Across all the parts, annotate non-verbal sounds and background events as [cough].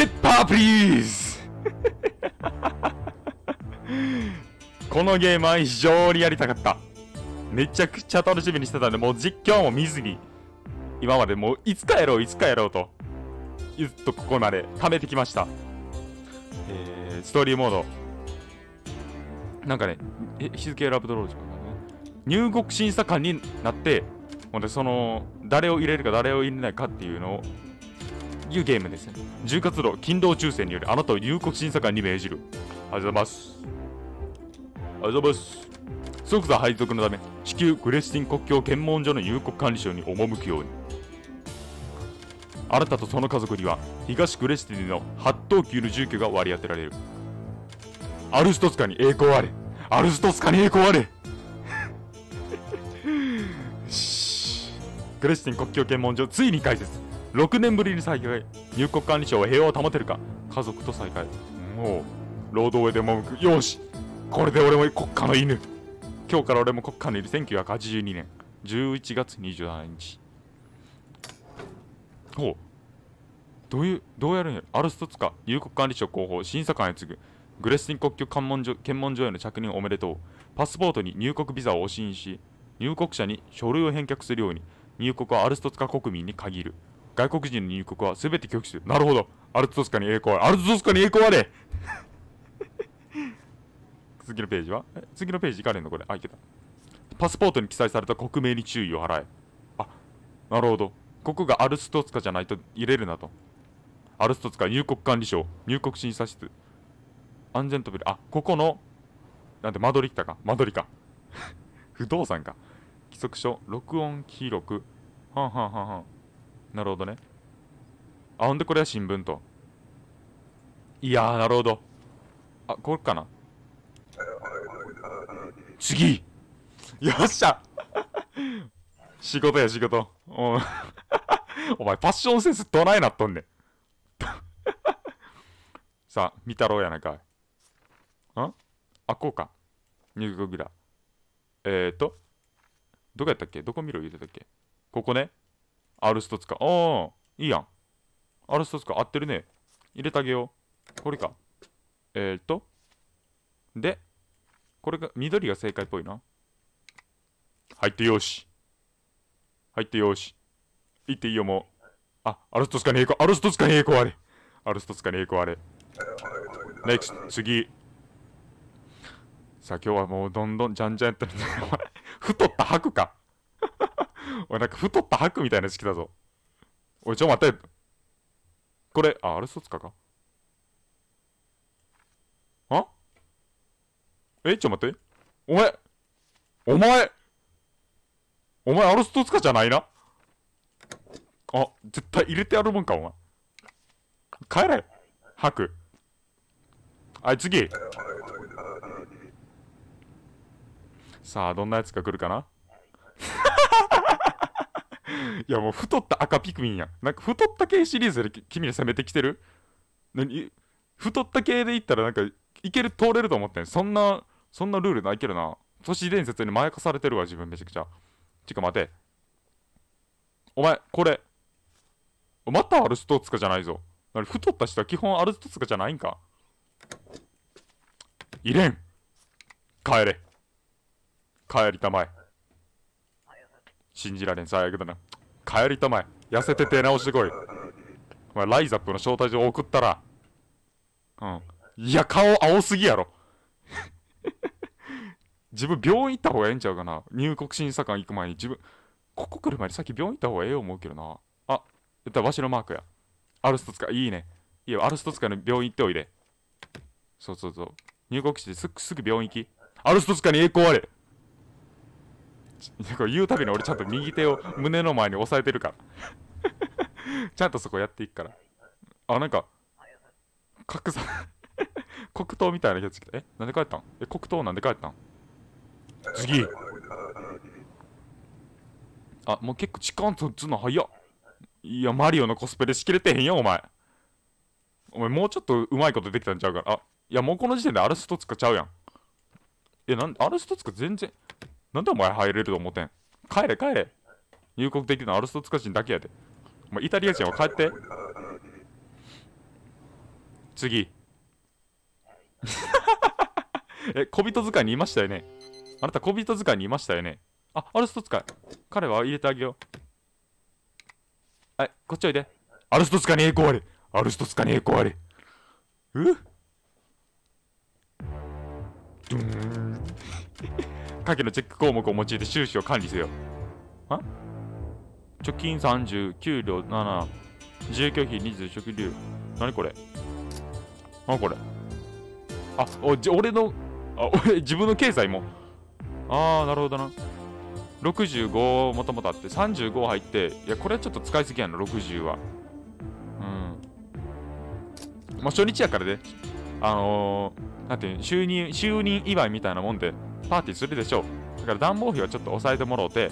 ペッパープリーズこのゲームは非常にやりたかった。めちゃくちゃ楽しみにしてたんで、もう実況も見ずに、今までもういつかやろう、いつかやろうと、ずっとここまで貯めてきました。えー、ストーリーモード。なんかね、え日付選ぶドロージかな、ね。入国審査官になって、ほんで、その、誰を入れるか誰を入れないかっていうのをいうゲームです。10月勤労抽選によりあなたを入国審査官に命じる。ありがとうございます。ありがとうございます。即座配属のため、至急グレスティン国境検問所の入国管理省に赴くように。あなたとその家族には、東グレスティンの8等級の住居が割り当てられる。アルストスカに栄光あれアルストスカに栄光あれ [laughs] グレスティン国境検問所、ついに解説6年ぶりに再会入国管理庁は平和を保てるか家族と再会もう労働へ出向くよしこれで俺も国家の犬今日から俺も国家の犬1982年11月27日ほうどういうどうやるんやアルストツカ入国管理庁広報審査官へ次ぐグレスティン国境関門所検問所への着任おめでとうパスポートに入国ビザを押印し入国者に書類を返却するように入国はアルストツカ国民に限る外国人の入国は全て拒否する。なるほど。アルトトスカに栄光あアルス。トスカに栄光あれ [laughs] 次のページは次のページいかれんのこれ。あ、いけた。パスポートに記載された国名に注意を払え。あ、なるほど。ここがアルストツカじゃないと入れるなと。アルストツカ入国管理省、入国審査室、安全扉、あ、ここの、なんて、間取り来たか、間取りか。[laughs] 不動産か。規則書、録音記録。はんはんはんはん。なるほどね。あ、ほんでこれは新聞と。いやー、なるほど。あ、これかな。次よっしゃ仕事や仕事。おお前、パッションセンスどないなっとんねん。さあ、見たろうやないかい。あこうか。入国グラ。えーと、どこやったっけどこ見ろ言うてたっけここね。アルストツカ。ああ、いいやん。アルストツカ、合ってるね。入れてあげよう。これか。えー、っと。で、これが、緑が正解っぽいな。入ってよし。入ってよし。行っていいよ、もう。あ、アルストツカねえか。アルストツカねえか、あれ。アルストツカねえか、あれ。NEXT、次。さあ、今日はもうどんどんじゃんじゃんやってる太った吐くか。おい、なんか太ったハクみたいな時期だぞ。おい、ちょ、待って。これ、あ、あれそつかかあえ、ちょ、待って。お前お前お前、アルストツカじゃないなあ、絶対入れてやるもんか、お前。帰れハク。はい、次さあ、どんなやつが来るかな [laughs] いやもう太った赤ピクミンやん。なんか太った系シリーズで君に攻めてきてる何太った系でいったらなんかいける、通れると思ってん。そんな、そんなルールないけるな。都市伝説にまやかされてるわ、自分めちゃくちゃ。ちか待て。お前、これ。またアルストーツカじゃないぞ。太った人は基本アルストーツカじゃないんか。いれん。帰れ。帰りたまえ。信じられん、最悪だな。帰りたまえ。痩せて出直してこい。お前、ライザップの招待状送ったら。うん。いや、顔青すぎやろ。[laughs] 自分、病院行った方がええんちゃうかな。入国審査官行く前に、自分、ここ来る前にさっき病院行った方がええ思うけどな。あ、だったわしのマークや。アルスト使い、いいね。いいよ、アルスト使いの病院行っておいで。そうそうそう。入国してすぐ病院行き。アルスト使いに栄光あれ。言うたびに俺ちゃんと右手を胸の前に押さえてるからちゃんとそこやっていくからあなんか格差黒糖みたいなやつ来たえなんで帰ったんえ黒糖なんで帰ったん次あもう結構時間とつの早いやマリオのコスプレしきれてへんよお前お前もうちょっとうまいことできたんちゃうからあいやもうこの時点でアルストツカちゃうやんえなんアルストツカ全然なんでお前入れると思ってん帰れ帰れ入国できるのはアルストツカ人だけやで。お前イタリア人は帰って。次。[laughs] え、小人使いにいましたよねあなた小人使いにいましたよねあ、アルスト使い。彼は入れてあげよう。はい、こっちおいで。アルスト使いに栄光あれアルスト使いに栄光あれうっドゥーン下記のチェック項目を用いて収支を管理せよ。は貯金30、給料7、住居費20、食料。にこれ何これあ、おじ俺の、あ、[laughs] 俺、自分の経済も。あー、なるほどな。65もともとあって35入っていやこれはちょっと使いすぎやの、60はうんまあ初日やからであのー、なんていう収就任祝いみたいなもんでパーティーするでしょう。だから暖房費はちょっと抑えてもろうて、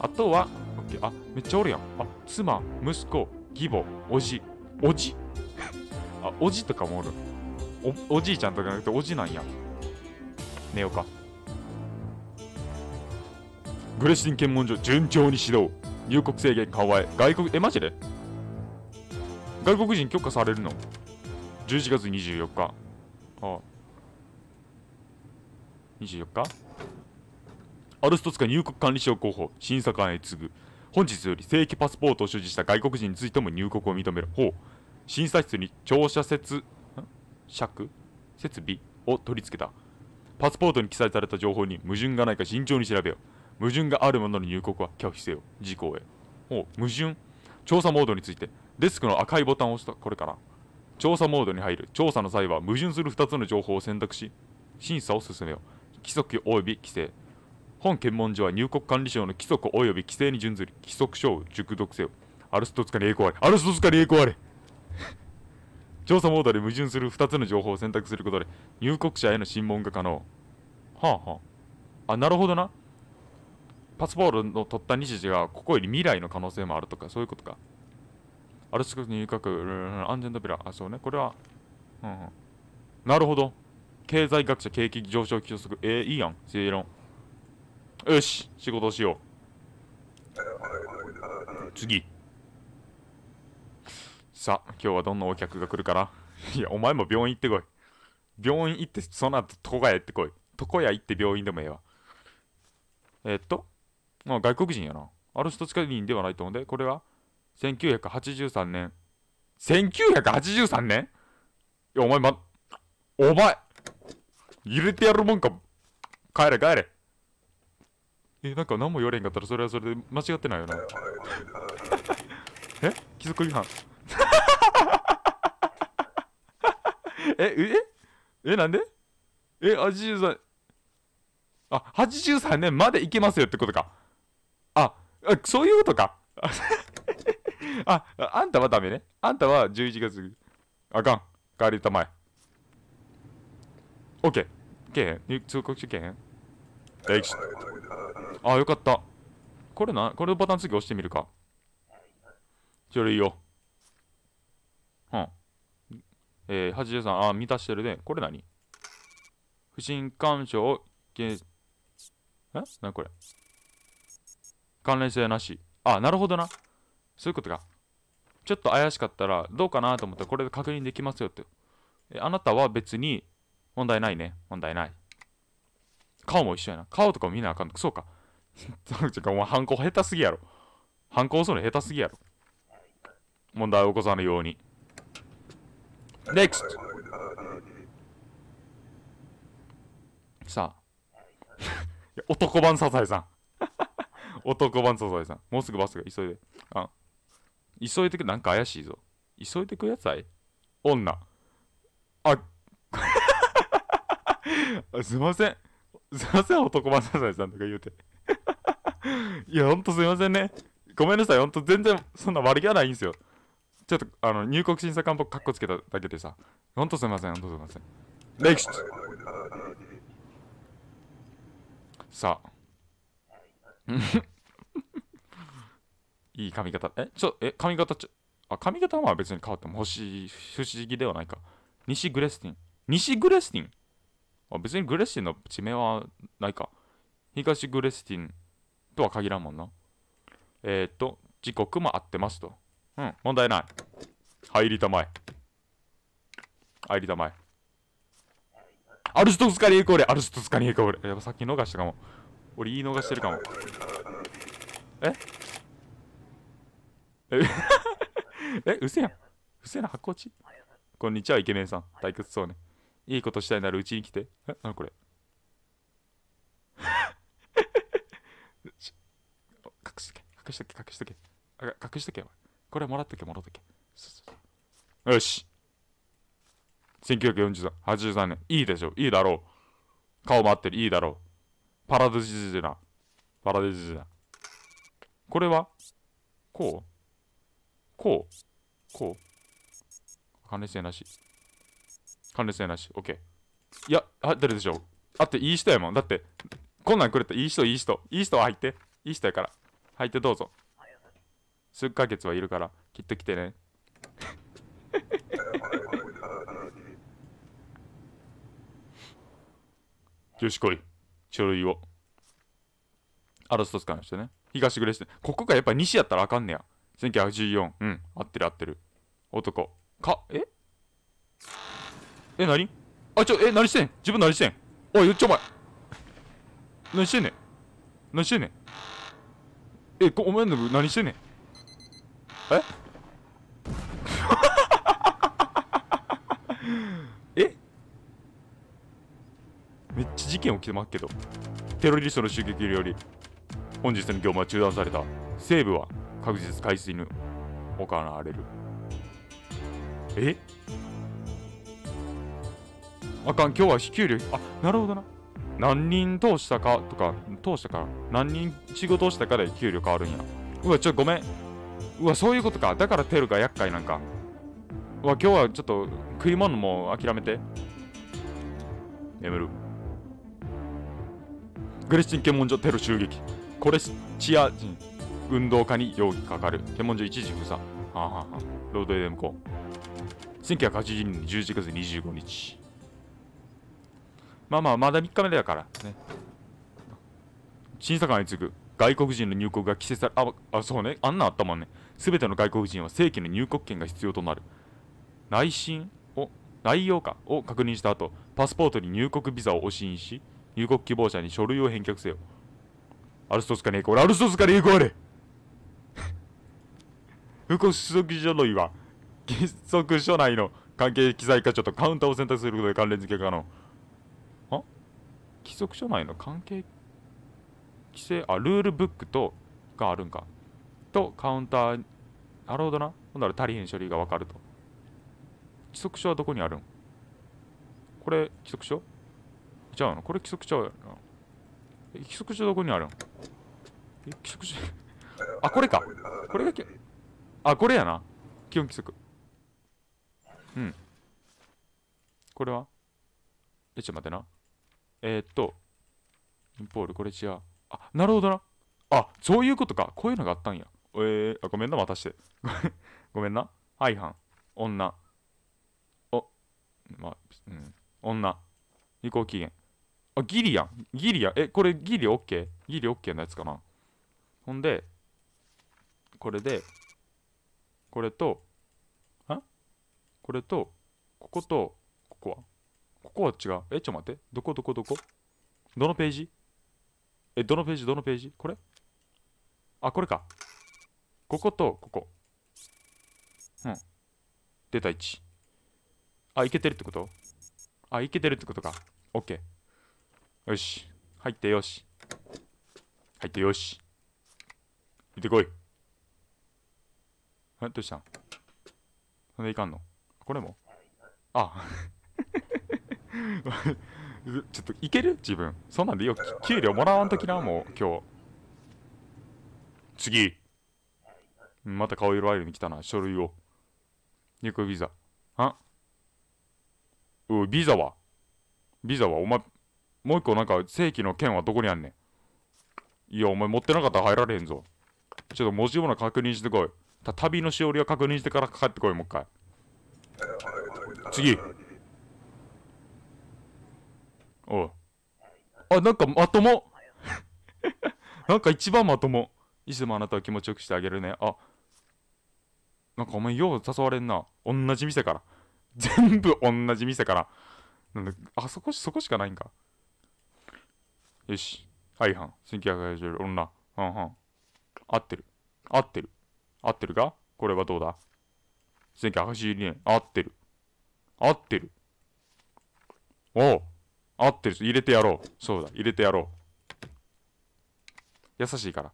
あとは、オッケー、あ、めっちゃおるやん。あ、妻、息子、義母、おじ、おじ。あ、おじとかもおる。お、おじいちゃんとかじゃなくておじなんや。寝ようか。グレシン検問所、順調に指導。入国制限緩和い。外国、え、マジで外国人許可されるの ?11 月24日。ああ。24日アルストツカ入国管理省候補審査官へ次ぐ本日より正規パスポートを所持した外国人についても入国を認めるう審査室に庁舎設尺設備を取り付けたパスポートに記載された情報に矛盾がないか慎重に調べよ矛盾があるものの入国は拒否せよ事項へう矛盾調査モードについてデスクの赤いボタンを押したこれかな調査モードに入る調査の際は矛盾する2つの情報を選択し審査を進めよう規則及び規制本検問所は入国管理省の規則及び規制に準ずる規則書を熟読せよアルストツカに栄光あれアルストツカに栄光あれ [laughs] 調査モードで矛盾する2つの情報を選択することで入国者への審問が可能はあはああなるほどなパスポートの取った日時がここより未来の可能性もあるとかそういうことかアルストツカに入国安全扉あそうねこれはうん、うん、なるほど経済学者、景気上昇急速。えー、いいやん、正論。よし、仕事をしよう。次。さあ、今日はどんなお客が来るかな [laughs] いや、お前も病院行ってこい。病院行って、その後、床屋行ってこい。床屋行って病院でもええわ。えー、っと、まあ、外国人やな。ある人近いではないと思うんで、これは、1983年。1983年いや、お前ま、お前、入れてやるもんか帰れ帰れえなんか何も言われへんかったらそれはそれで間違ってないよなえ貴族違反 [laughs] えええなんでえ83あ83年まで行けますよってことかああそういうことか [laughs] ああんたはダメねあんたは11月あかん帰りたまえオッケー。けえへん通告しけへん h あ、よかった。これな、これのボタン次押してみるか。それいいよ。うん。えー、83、あ、満たしてるね。これ何不審干渉を、えなこれ関連性なし。あ、なるほどな。そういうことか。ちょっと怪しかったら、どうかなと思ったら、これで確認できますよって。えあなたは別に、問題ないね。問題ない。顔も一緒やな。顔とか見なあかんの。そうか。ちょお前、犯行下手すぎやろ。犯行するの下手すぎやろ。問題を起こさぬように。NEXT! さあ。[laughs] 男版サザエさん。男版サザエさん。もうすぐバスが急いで。あ急いでく、なんか怪しいぞ。急いでくやつあい女。あ、すいません。すいません、男ザささんとか言うて。[laughs] いや、ほんとすいませんね。ごめんなさい、ほんと全然そんな悪気はないんですよ。ちょっとあの入国審査官っぽくカッコつけただけでさ。ほんとすいません、ほんとすいません。レキシさあ。[laughs] いい髪型。え、ちょ、え、髪型ちょ、あ、髪型は別に変わっても欲しい、不思議ではないか。西グレスティン。西グレスティンあ、別にグレスティンの地名はないか。東グレスティンとは限らんもんな。えっ、ー、と、時刻も合ってますと。うん、問題ない。入りたまえ。入りたまえ。アルストスカリエコーレアルストスカリエコーレやぱさっき逃したかも。俺言い逃してるかも。え [laughs] えうせやん。うせやな、箱落ち。こんにちは、イケメンさん。退屈そうね。いいことしたいならうちに来て。え何これ [laughs] 隠しとけ、隠しとけ、隠しとけ。隠しとけ、これもらっとけ、もらっとけ。よし。1943、83年。いいでしょ、いいだろう。顔も合ってる、いいだろう。パラデジジな。パラデジジな。これはこうこうこう関連性なし。関連性なし。OK。いや、入ってるでしょ。あって、いい人やもん。だって、こんなんくれた。いい人、いい人。いい人は入って。いい人やから。入ってどうぞ。数ヶ月はいるから、きっと来てね。よし来い。書類を。アロストスカましてね。東グレしス。ここがやっぱ西やったらあかんねや。1914。うん。合ってる合ってる。男。か、ええ、なにあ、ちょ、え、何してん自分何してんおい、言っちゃお前。何してんねん何してんねんえ、ごお前の何してんねんえ [laughs] えめっちゃ事件起きてますけど。テロリストの襲撃により、本日の業務は中断された。西部は確実海水に行われる。えあかん、今日は支給料。あ、なるほどな。何人通したかとか、通したか、何人仕事したかで給料変わるんや。うわ、ちょ、ごめん。うわ、そういうことか。だからテルが厄介なんか。うわ、今日はちょっと食い物も諦めて。眠る。グレシチン検問所テル襲撃。コレチア人運動家に容疑かかる。検問所一時封鎖。はあ、ははあ、ロードエデ向こう。1 9 8 2年11月25日。まあまあ、まだ3日目だからね。審査官に次ぐ外国人の入国が規制され、あ、あそうね、あんなあったもんね。すべての外国人は正規の入国権が必要となる。内心を、内容かを確認した後、パスポートに入国ビザを押印し、入国希望者に書類を返却せよ。アルストスカに行こう。アルストスカに行こうれ不国出所類は、原則所内の関係記載課長とカウンターを選択することで関連付け可能。規則書内の関係規制、あ、ルールブックと、があるんか。と、カウンター、なるほどな。ほんなら足りへん処理がわかると。規則書はどこにあるんこれ、規則書ちゃのこれ規則書やな。規則書どこにあるん規則書 [laughs] あ、これか。これがき、あ、これやな。基本規則。うん。これはえ、ちょっと待ってな。えー、っと、インポール、これ違う。あ、なるほどな。あ、そういうことか。こういうのがあったんや。えー、あ、ごめんな、渡して。[laughs] ごめんな。はいはん。女。お、まあ、うん。女。移行期限。あ、ギリやん。ギリや。え、これギリオッケーギリオッケーのやつかな。ほんで、これで、これと、あこれと、ここと、ここは違う。え、ちょっと待って。どこどこどこどのページえ、どのページどのページこれあ、これか。こことここ。うん。出た位置。あ、いけてるってことあ、いけてるってことか。オッケー。よし。入ってよし。入ってよし。行ってこい。え、どうしたんそんでいかんのこれもあ。[laughs] ちょっといける自分そんなんでよ給料もらわんときなもう今日次また顔色悪いに来たな書類を入国ビザあうビザはビザはお前もう一個なんか正規の件はどこにあんねんいやお前持ってなかったら入られへんぞちょっと文字物確認してこい旅のしおりを確認してから帰ってこいもう一回次おう。あ、なんかまとも [laughs] なんか一番まとも。いつでもあなたを気持ちよくしてあげるね。あ、なんかお前よう誘われんな。同じ店から。全部同じ店から。なんだ、あそこ、そこしかないんか。よし。はいはん。1980、女。はんはん。合ってる。合ってる。合ってるかこれはどうだ ?1982 年。合ってる。合ってる。おう。合ってる入れてやろう。そうだ、入れてやろう。優しいから。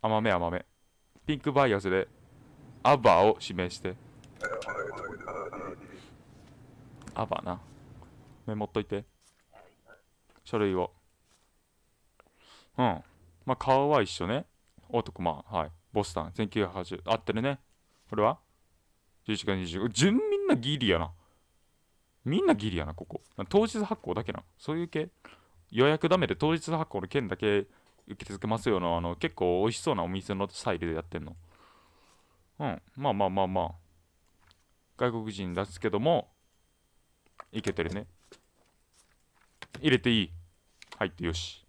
甘め甘め。ピンクバイアスで、アバを指名して。アバな。メモっといて。書類を。うん。まあ、顔は一緒ね。男、まあ、はい。ボスタン、1980。合ってるね。これは ?11 月25。順民なギリやな。みんなギリやな、ここ。当日発行だけな。そういう系。予約ダメで当日発行の券だけ受け続けますよの、あの、結構美味しそうなお店のスタイルでやってんの。うん。まあまあまあまあ。外国人出すけども、いけてるね。入れていい。入ってよし。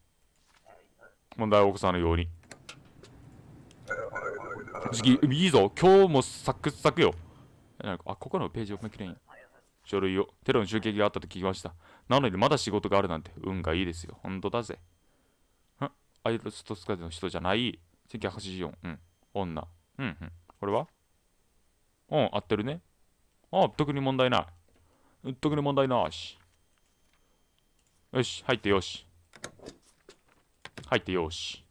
問題は起こさぬように。次、いいぞ。今日もサクサクよ。あ、ここのページをめきれん。書類を。テロの襲撃があったと聞きました。なのにまだ仕事があるなんて、運がいいですよ。本当だぜ。んアイルストスカの人じゃない。1984。うん。女。うんうん。これはうん、合ってるね。ああ、特に問題ない。特に問題なし。よし、入ってよし。入ってよし。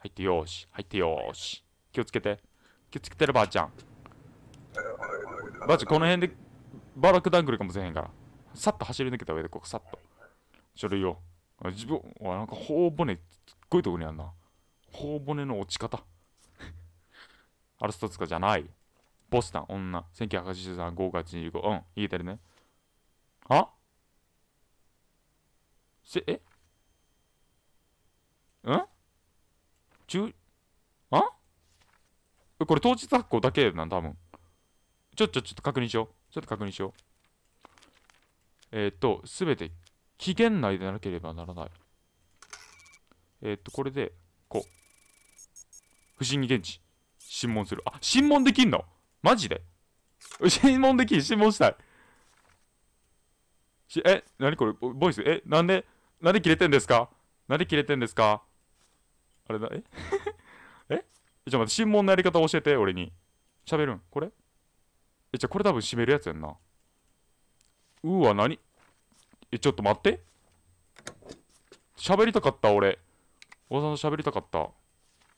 入ってよし。入ってよし。気をつけて。気をつけてるばあちゃん。ばあちゃん、この辺でバラクダングルかもせへんから。さっと走り抜けた上で、ここ、さっと。書類を。自分、わ、なんか頬骨、すっごいとこにあるな。頬骨の落ち方。アルストツカじゃない。ボスタン、女。1983、5月25。うん、言えてるね。あせ、えん中、あこれ当日発行だけなん、多分。ちょ、ちょ、ちょっと確認しよう。ちょっと確認しよう。えっ、ー、と、すべて期限内でなければならない。えっ、ー、と、これで、こう。不審に現地。審問する。あ、審問できんのマジで [laughs] 審問できん、審問したい。しえ、なにこれボイスえ、なんで、なんで切れてんですかなんで切れてんですかあれだ、え [laughs] えちょっと待って、審問のやり方教えて、俺に。喋るんこれえ、じゃこれ多分閉めるやつやんな。うわ、なにえ、ちょっと待って。喋りたかった、俺。おばさんと喋りたかった。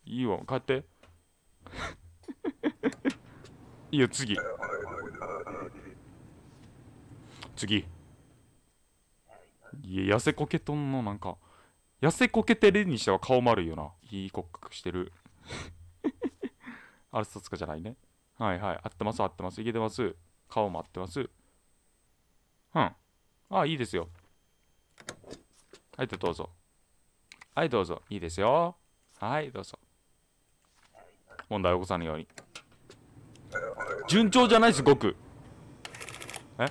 いいわ、帰って。[laughs] いいよ、次。次。いや、痩せこけとんの、なんか。痩せこけてるにしては顔丸いよな。いい骨格してる。[laughs] あれ、そつかじゃないね。はいはい。合ってます、合ってます。いけてます。顔も合ってます。うん。ああ、いいですよ。はい、どうぞ。はい、どうぞ。いいですよ。はい、どうぞ。問題起こさぬように。順調じゃないすごく。え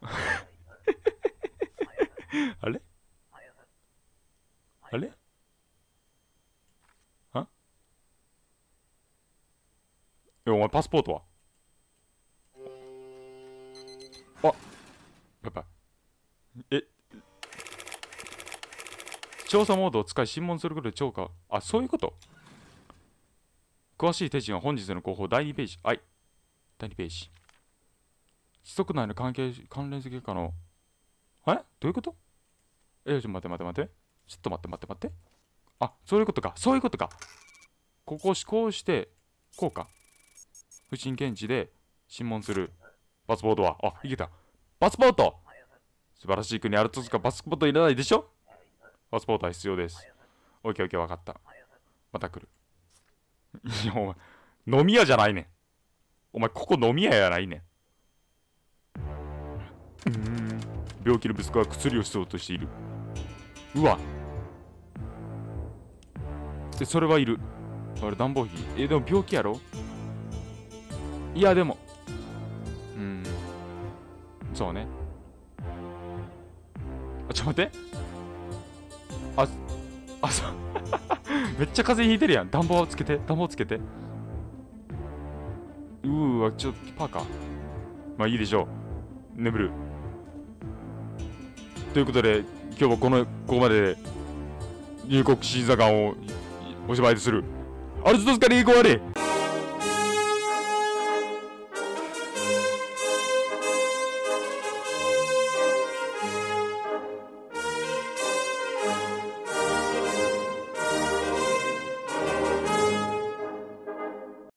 [laughs] あれあれえ、お前パスポートはあやっぱえ調査モードを使い審問することで超過あそういうこと詳しい手順は本日の広報第2ページはい第2ページ規則内の関係関連性結果のえどういうことえちょっと待って待って待ってちょっと待って待って待ってあそういうことかそういうことかここを思考してこうか不審検知で審問する。パスポートは、あ、いけた。パスポート素晴らしい国、あるとしかパスポートいらないでしょパスポートは必要です。オッケーオッケー、わかった。また来る。いや、お前、飲み屋じゃないねん。お前、ここ飲み屋やないねん。うん、病気の息子は薬をしそうとしている。うわ。で、それはいる。あれ、暖房費。え、でも病気やろいやでもうんそうねあちょっと待ってああそう [laughs] めっちゃ風邪ひいてるやん暖房つけて暖房つけてうわちょっとパーかまあいいでしょう眠るということで今日はこのここまで入国審査官をお芝居するアルトスカリーゴアリ